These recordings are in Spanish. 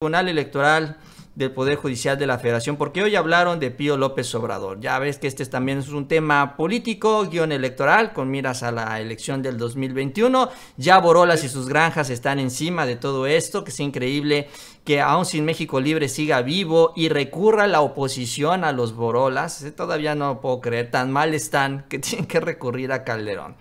Tribunal Electoral del Poder Judicial de la Federación, porque hoy hablaron de Pío López Obrador. Ya ves que este también es un tema político, guión electoral, con miras a la elección del 2021. Ya Borolas y sus granjas están encima de todo esto, que es increíble que aún sin México Libre siga vivo y recurra la oposición a los Borolas. Eh, todavía no puedo creer, tan mal están que tienen que recurrir a Calderón.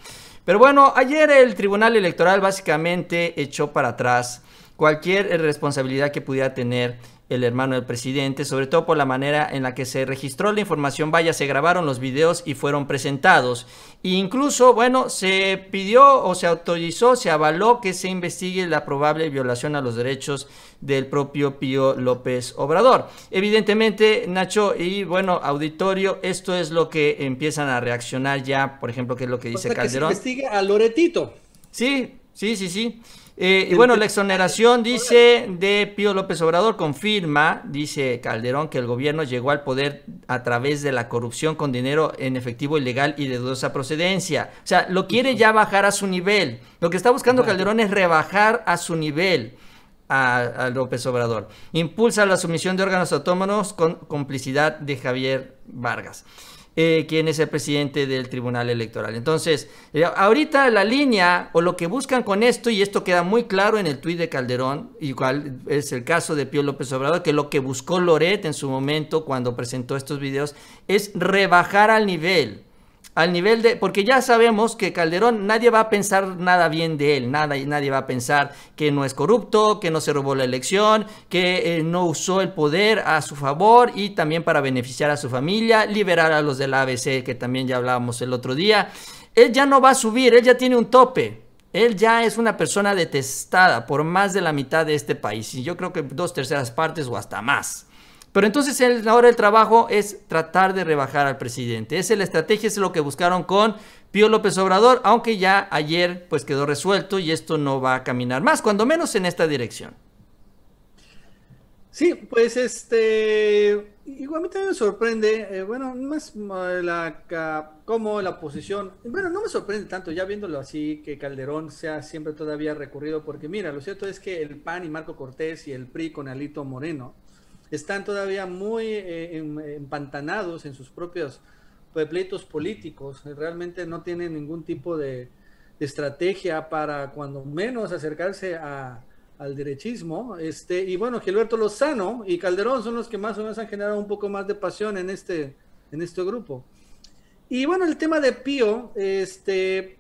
Pero bueno, ayer el Tribunal Electoral básicamente echó para atrás cualquier responsabilidad que pudiera tener el hermano del presidente, sobre todo por la manera en la que se registró la información, vaya, se grabaron los videos y fueron presentados. incluso, bueno, se pidió o se autorizó, se avaló que se investigue la probable violación a los derechos del propio Pío López Obrador. Evidentemente, Nacho, y bueno, auditorio, esto es lo que empiezan a reaccionar ya, por ejemplo, que es lo que dice Calderón. se investigue a Loretito. Sí, sí, sí, sí. Eh, y bueno, la exoneración, dice, de Pío López Obrador confirma, dice Calderón, que el gobierno llegó al poder a través de la corrupción con dinero en efectivo ilegal y de dudosa procedencia. O sea, lo quiere ya bajar a su nivel. Lo que está buscando Calderón es rebajar a su nivel. A, a, López Obrador. Impulsa la sumisión de órganos autónomos con complicidad de Javier Vargas. Eh, quién quien es el presidente del Tribunal Electoral. Entonces, eh, ahorita la línea o lo que buscan con esto, y esto queda muy claro en el tuit de Calderón, igual es el caso de Pío López Obrador, que lo que buscó Loret en su momento cuando presentó estos videos es rebajar al nivel al nivel de, porque ya sabemos que Calderón nadie va a pensar nada bien de él, nada, nadie va a pensar que no es corrupto, que no se robó la elección, que eh, no usó el poder a su favor y también para beneficiar a su familia, liberar a los del ABC que también ya hablábamos el otro día. Él ya no va a subir, él ya tiene un tope. Él ya es una persona detestada por más de la mitad de este país y yo creo que dos terceras partes o hasta más. Pero entonces ahora el trabajo es tratar de rebajar al presidente. Esa es la estrategia, es lo que buscaron con Pío López Obrador, aunque ya ayer pues quedó resuelto y esto no va a caminar más, cuando menos en esta dirección. Sí, pues este, igualmente me sorprende, eh, bueno, más la, como la oposición bueno, no me sorprende tanto ya viéndolo así, que Calderón sea siempre todavía recurrido, porque mira, lo cierto es que el PAN y Marco Cortés y el PRI con Alito Moreno, están todavía muy eh, empantanados en sus propios pleitos políticos, realmente no tienen ningún tipo de, estrategia para cuando menos acercarse a, al derechismo. Este, y bueno, Gilberto Lozano y Calderón son los que más o menos han generado un poco más de pasión en este, en este grupo. Y bueno, el tema de Pío, este,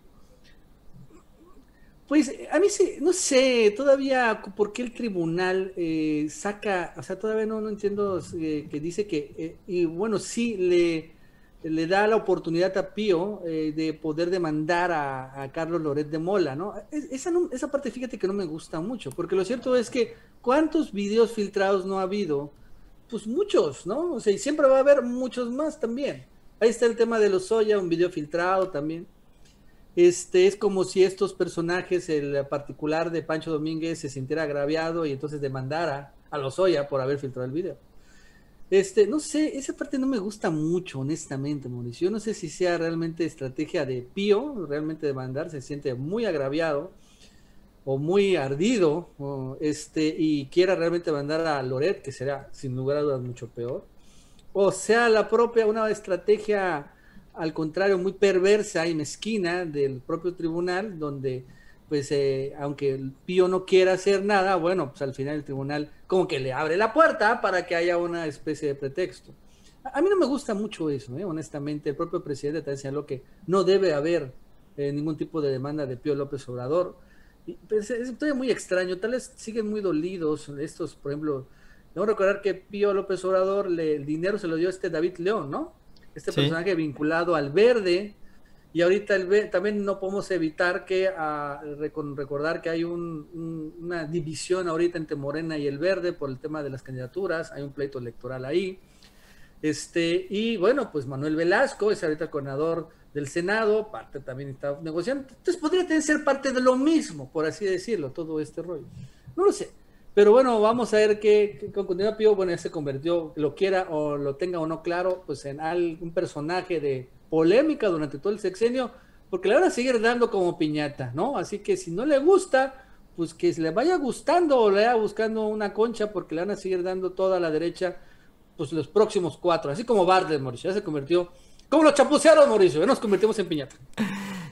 pues a mí sí, no sé todavía por qué el tribunal eh, saca, o sea, todavía no, no entiendo eh, que dice que, eh, y bueno, sí le, le da la oportunidad a Pío de poder demandar a, Carlos Loret de Mola, ¿no? esa Esa parte fíjate que no me gusta mucho, porque lo cierto es que cuántos videos filtrados no ha habido, pues muchos, ¿no? O sea, y siempre va a haber muchos más también. Ahí está el tema de los soya, un video filtrado también este, es como si estos personajes, el particular de Pancho Domínguez, se sintiera agraviado y entonces demandara a Lozoya por haber filtrado el video. Este, no sé, esa parte no me gusta mucho, honestamente, Mauricio. Yo no sé si sea realmente estrategia de Pío, realmente demandar, se siente muy agraviado o muy ardido, este, y quiera realmente mandar a Loret, que será sin lugar a dudas mucho peor. O sea, la propia, una estrategia al contrario, muy perversa y mezquina del propio tribunal, donde pues eh, aunque el Pío no quiera hacer nada, bueno, pues al final el tribunal como que le abre la puerta para que haya una especie de pretexto. A, mí no me gusta mucho eso, eh, honestamente. El propio presidente también lo que no debe haber eh, ningún tipo de demanda de Pío López Obrador. Y, pues, es muy extraño, tal vez siguen muy dolidos estos, por ejemplo, debo recordar que Pío López Obrador, le, el dinero se lo dio a este David León, ¿no? este personaje vinculado al verde. Y ahorita el también no podemos evitar que ah, recordar que hay una división ahorita entre Morena y el verde por el tema de las candidaturas, hay un pleito electoral ahí. Este, y bueno, pues Manuel Velasco es ahorita el coordinador del Senado, parte también está negociando. Entonces podría tener, ser parte de lo mismo, por así decirlo, todo este rollo. No lo sé. Pero bueno, vamos a ver qué, con continuidad Pío. Bueno, ya se convirtió, lo quiera o lo tenga o no claro, pues en algún personaje de polémica durante todo el sexenio, porque le van a seguir dando como piñata, ¿no? Así que si no le gusta, pues que se le vaya gustando o le vaya buscando una concha, porque le van a seguir dando toda la derecha, pues los próximos cuatro, así como Bardes Mauricio, ya se convirtió. Como lo chapucearon, Mauricio, ya nos convertimos en piñata.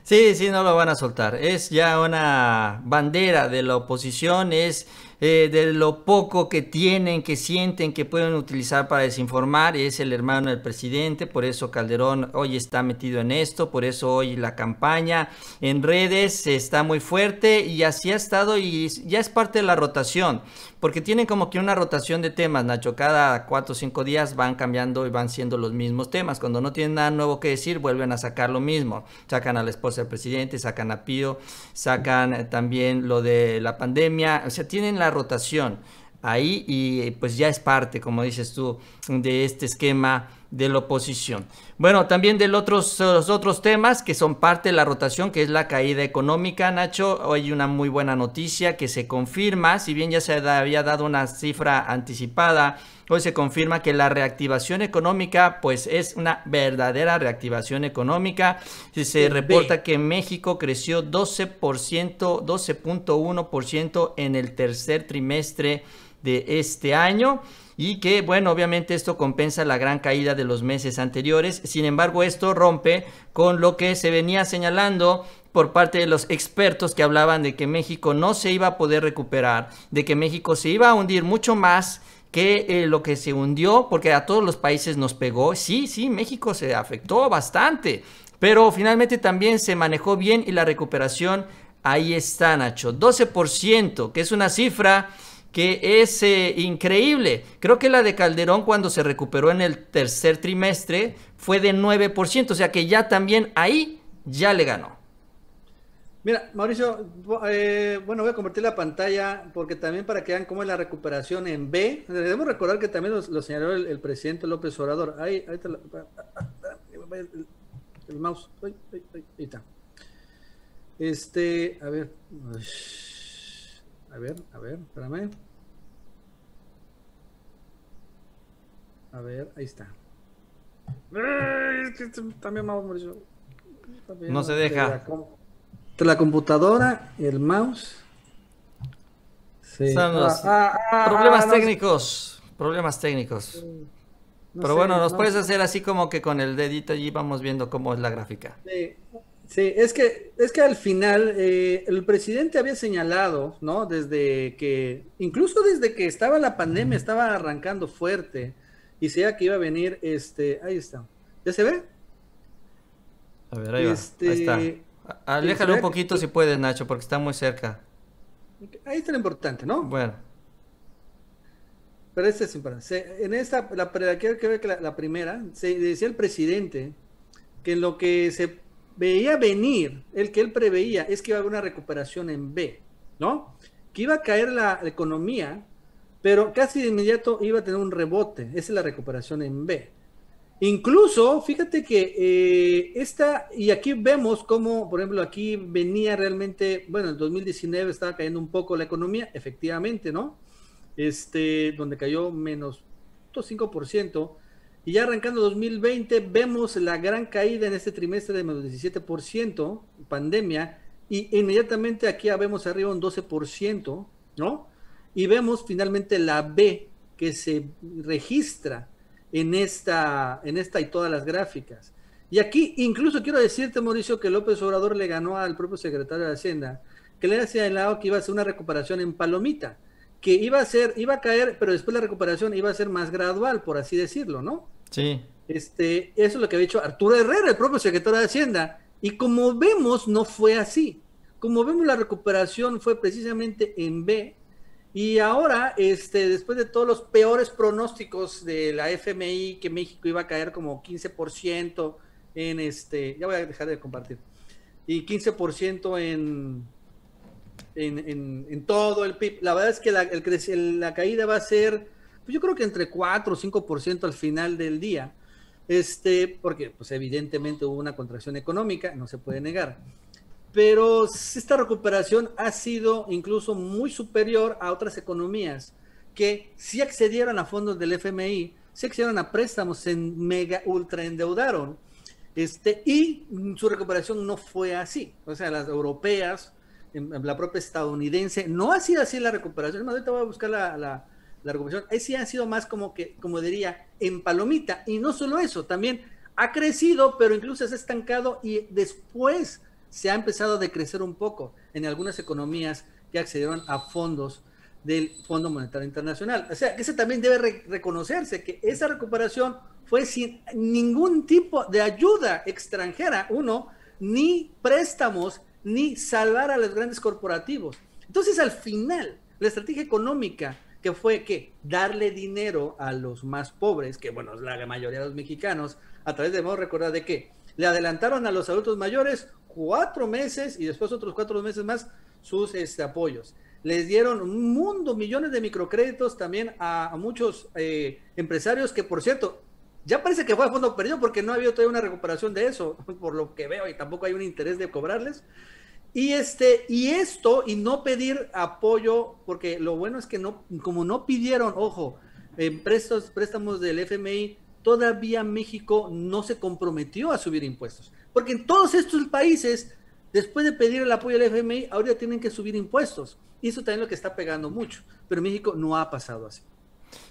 Sí, sí, no lo van a soltar. Es ya una bandera de la oposición, es eh, de lo poco que tienen, que sienten, que pueden utilizar para desinformar. Es el hermano del presidente, por eso Calderón hoy está metido en esto, por eso hoy la campaña en redes está muy fuerte y así ha estado y ya es parte de la rotación, porque tienen como que una rotación de temas, Nacho, cada cuatro o cinco días van cambiando y van siendo los mismos temas. Cuando no tienen nada nuevo que decir, vuelven a sacar lo mismo. Sacan a la esposa del presidente, sacan a Pío, sacan también lo de la pandemia, o sea, tienen la rotación ahí y pues ya es parte, como dices tú, de este esquema de la oposición. Bueno, también de otros, los otros temas que son parte de la rotación, que es la caída económica, Nacho, hoy una muy buena noticia que se confirma, si bien ya se había dado una cifra anticipada, hoy se confirma que la reactivación económica, pues es una verdadera reactivación económica. Se reporta que México creció 12%, 12.1% en el tercer trimestre de este año y que bueno, obviamente esto compensa la gran caída de los meses anteriores, sin embargo esto rompe con lo que se venía señalando por parte de los expertos que hablaban de que México no se iba a poder recuperar, de que México se iba a hundir mucho más que eh, lo que se hundió, porque a todos los países nos pegó. Sí, sí, México se afectó bastante, pero finalmente también se manejó bien y la recuperación ahí está, Nacho. 12%, que es una cifra que es eh, increíble. Creo que la de Calderón cuando se recuperó en el tercer trimestre fue de 9%, o sea que ya también ahí ya le ganó. Mira, Mauricio, eh, bueno, voy a convertir la pantalla porque también para que vean cómo es la recuperación en B. Debemos recordar que también lo, señaló el, presidente López Obrador. Ahí, está el, mouse. Ahí, está. Este, a ver. A ver, a ver, espérame. A ver, ahí está. Este también no se deja. Entre la computadora y el mouse. Sí. Ah, ah, ah, problemas técnicos. Problemas técnicos. Pero bueno, nos puedes hacer así como que con el dedito allí vamos viendo cómo es la gráfica. Sí. Sí, es que, es que al final eh, el presidente había señalado, ¿no? Desde que, incluso desde que estaba la pandemia, estaba arrancando fuerte y sea que iba a venir, este, ahí está. ¿Ya se ve? A ver, ahí, va. Este, ahí está. Aléjalo un poquito si puede Nacho, porque está muy cerca. Ahí está lo importante, ¿no? Bueno. Pero este es importante. En esta, la, que la primera, se decía el presidente que en lo que se veía venir, el que él preveía es que iba a haber una recuperación en B, ¿no? Que iba a caer la economía, pero casi de inmediato iba a tener un rebote. Esa es la recuperación en B. Incluso, fíjate que eh, esta, y aquí vemos cómo, por ejemplo, aquí venía realmente, bueno, en 2019 estaba cayendo un poco la economía, efectivamente, ¿no? Este, donde cayó menos 5%, y ya arrancando 2020, vemos la gran caída en este trimestre de menos 17%, pandemia, y inmediatamente aquí vemos arriba un 12%, ¿no? Y vemos finalmente la B que se registra en esta, en esta y todas las gráficas. Y aquí incluso quiero decirte, Mauricio, que López Obrador le ganó al propio secretario de Hacienda, que le había lado que iba a ser una recuperación en palomita, que iba a ser, iba a caer, pero después la recuperación iba a ser más gradual, por así decirlo, ¿no? Sí. Este, eso es lo que había dicho Arturo Herrera, el propio secretario de Hacienda. Y como vemos, no fue así. Como vemos, la recuperación fue precisamente en B. Y ahora, este, después de todos los peores pronósticos de la FMI, que México iba a caer como 15% en este, ya voy a dejar de compartir, y 15% en, en, en, todo el PIB. La verdad es que la caída va a ser pues yo creo que entre 4 o 5% al final del día, este, porque pues evidentemente hubo una contracción económica, no se puede negar. Pero esta recuperación ha sido incluso muy superior a otras economías que sí accedieron a fondos del FMI, sí accedieron a préstamos, se mega ultra endeudaron. Este, y su recuperación no fue así. O sea, las europeas, la propia estadounidense, no ha sido así la recuperación. Ahorita voy a buscar la la recuperación, ese ha sido más como que, como diría, en palomita. Y no solo eso, también ha crecido, pero incluso se ha estancado y después se ha empezado a decrecer un poco en algunas economías que accedieron a fondos del Fondo Monetario Internacional. O sea, que ese también debe reconocerse que esa recuperación fue sin ningún tipo de ayuda extranjera, uno, ni préstamos, ni salvar a los grandes corporativos. Entonces, al final, la estrategia económica que fue que darle dinero a los más pobres, que bueno, es la mayoría de los mexicanos, a través de, modo recordar de que le adelantaron a los adultos mayores cuatro meses y después otros cuatro meses más sus este, apoyos. Les dieron un mundo, millones de microcréditos también a, muchos eh, empresarios que, por cierto, ya parece que fue a fondo perdido porque no ha habido todavía una recuperación de eso, por lo que veo, y tampoco hay un interés de cobrarles. Y este, y esto, y no pedir apoyo, porque lo bueno es que no, como no pidieron, ojo, en préstamos, préstamos del FMI, todavía México no se comprometió a subir impuestos. Porque en todos estos países, después de pedir el apoyo del FMI, ahora tienen que subir impuestos. Y eso también es lo que está pegando mucho. Pero México no ha pasado así.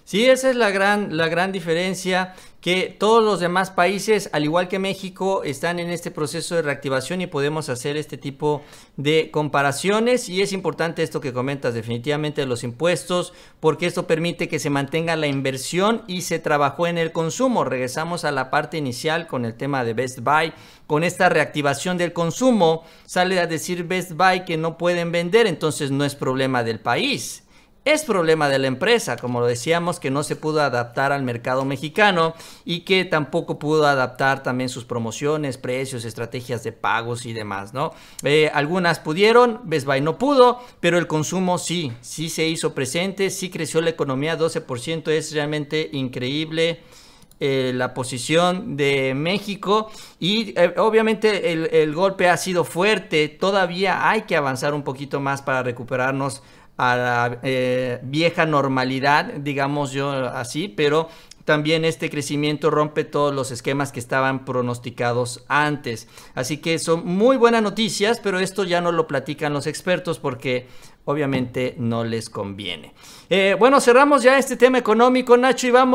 Sí, esa es la gran, la gran diferencia que todos los demás países, al igual que México, están en este proceso de reactivación y podemos hacer este tipo de comparaciones. Y es importante esto que comentas, definitivamente los impuestos, porque esto permite que se mantenga la inversión y se trabajó en el consumo. Regresamos a la parte inicial con el tema de Best Buy. Con esta reactivación del consumo, sale a decir Best Buy que no pueden vender, entonces no es problema del país es problema de la empresa, como lo decíamos, que no se pudo adaptar al mercado mexicano y que tampoco pudo adaptar también sus promociones, precios, estrategias de pagos y demás, ¿no? Eh, algunas pudieron, Best no pudo, pero el consumo sí, sí se hizo presente, sí creció la economía 12%, es realmente increíble. Eh, la posición de México y eh, obviamente el golpe ha sido fuerte, todavía hay que avanzar un poquito más para recuperarnos a la eh, vieja normalidad, digamos yo así, pero también este crecimiento rompe todos los esquemas que estaban pronosticados antes. Así que son muy buenas noticias, pero esto ya no lo platican los expertos porque obviamente no les conviene. Eh, bueno, cerramos ya este tema económico, Nacho, y vamos.